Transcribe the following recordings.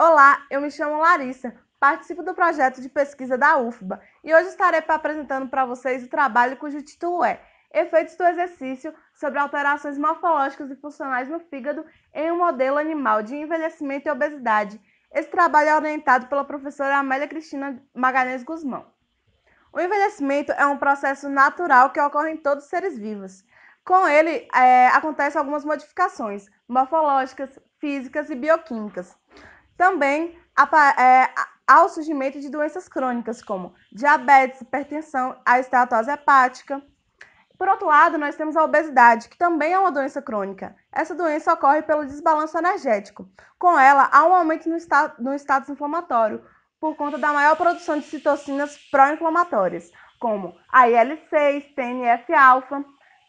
Olá, eu me chamo Larissa, participo do projeto de pesquisa da UFBA e hoje estarei apresentando para vocês o trabalho cujo título é Efeitos do exercício sobre alterações morfológicas e funcionais no fígado em um modelo animal de envelhecimento e obesidade. Esse trabalho é orientado pela professora Amélia Cristina Magalhães Guzmão. O envelhecimento é um processo natural que ocorre em todos os seres vivos. Com ele, é, acontecem algumas modificações morfológicas, físicas e bioquímicas também é, ao surgimento de doenças crônicas, como diabetes, hipertensão, a esteatose hepática. Por outro lado, nós temos a obesidade, que também é uma doença crônica. Essa doença ocorre pelo desbalanço energético. Com ela, há um aumento no, esta no status inflamatório, por conta da maior produção de citocinas pró-inflamatórias, como a IL-6, TNF-alfa,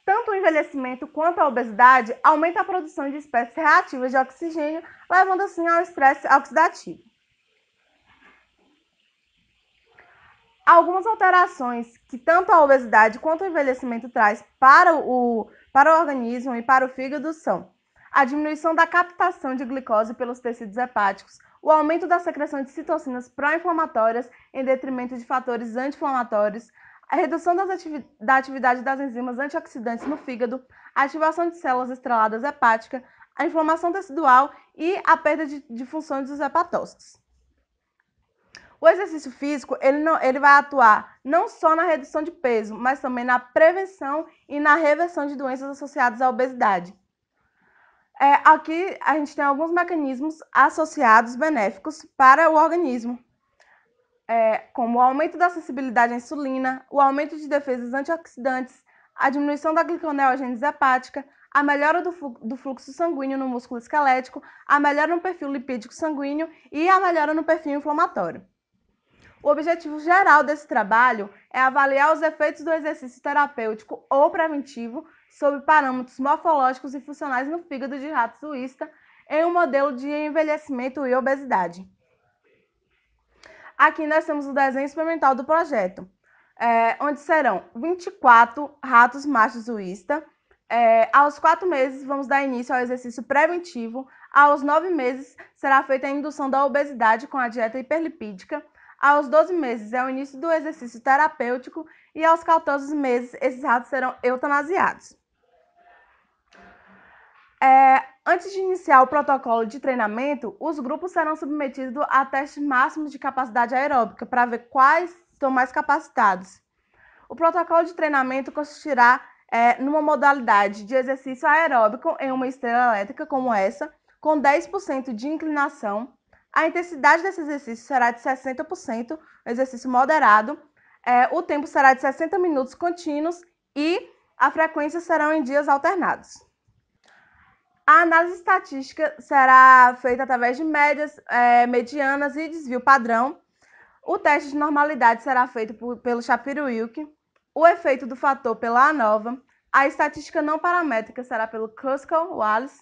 tanto o envelhecimento quanto a obesidade aumentam a produção de espécies reativas de oxigênio, levando assim ao estresse oxidativo. Algumas alterações que tanto a obesidade quanto o envelhecimento traz para o, para o organismo e para o fígado são a diminuição da captação de glicose pelos tecidos hepáticos, o aumento da secreção de citocinas pró-inflamatórias em detrimento de fatores anti-inflamatórios, a redução ativi da atividade das enzimas antioxidantes no fígado, a ativação de células estreladas hepáticas, a inflamação tecidual e a perda de, de funções dos hepatócitos. O exercício físico ele, não, ele vai atuar não só na redução de peso, mas também na prevenção e na reversão de doenças associadas à obesidade. É, aqui a gente tem alguns mecanismos associados benéficos para o organismo é, como o aumento da sensibilidade à insulina, o aumento de defesas antioxidantes, a diminuição da gliconeogênese hepática, a melhora do, do, fluxo sanguíneo no músculo esquelético, a melhora no perfil lipídico sanguíneo e a melhora no perfil inflamatório. O objetivo geral desse trabalho é avaliar os efeitos do exercício terapêutico ou preventivo sobre parâmetros morfológicos e funcionais no fígado de rato suísta em um modelo de envelhecimento e obesidade. Aqui nós temos o desenho experimental do projeto, é, onde serão 24 ratos machos uísta. É, aos quatro meses, vamos dar início ao exercício preventivo. Aos nove meses, será feita a indução da obesidade com a dieta hiperlipídica. Aos 12 meses é o início do exercício terapêutico e aos 14 meses esses ratos serão eutanasiados. É, antes de iniciar o protocolo de treinamento, os grupos serão submetidos a testes máximos de capacidade aeróbica para ver quais estão mais capacitados. O protocolo de treinamento consistirá é, numa modalidade de exercício aeróbico em uma esteira elétrica como essa, com 10% de inclinação. A intensidade desse exercício será de 60%, exercício moderado. É, o tempo será de 60 minutos contínuos e a frequência será em dias alternados. A análise estatística será feita através de médias, é, medianas e desvio padrão. O teste de normalidade será feito por, pelo Shapiro-Wilk. O efeito do fator pela ANOVA. A estatística não paramétrica será pelo Kruskal-Wallis.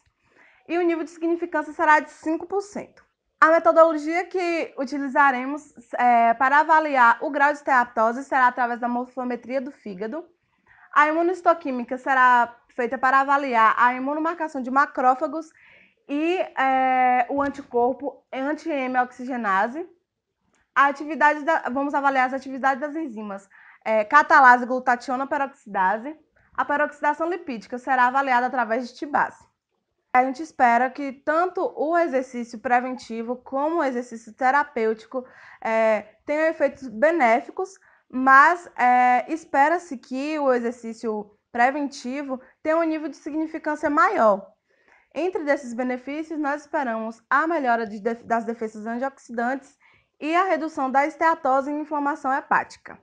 E o nível de significância será de 5%. A metodologia que utilizaremos é, para avaliar o grau de esteatose será através da morfometria do fígado a imunoistoquímica será feita para avaliar a imunomarcação de macrófagos e é, o anticorpo anti-M oxigenase. A atividade da, vamos avaliar as atividades das enzimas é, catalase, glutationa, peroxidase. A peroxidação lipídica será avaliada através de tibase. A gente espera que tanto o exercício preventivo como o exercício terapêutico é, tenham efeitos benéficos mas é, espera-se que o exercício preventivo tenha um nível de significância maior. Entre desses benefícios, nós esperamos a melhora de, das defesas antioxidantes e a redução da esteatose e inflamação hepática.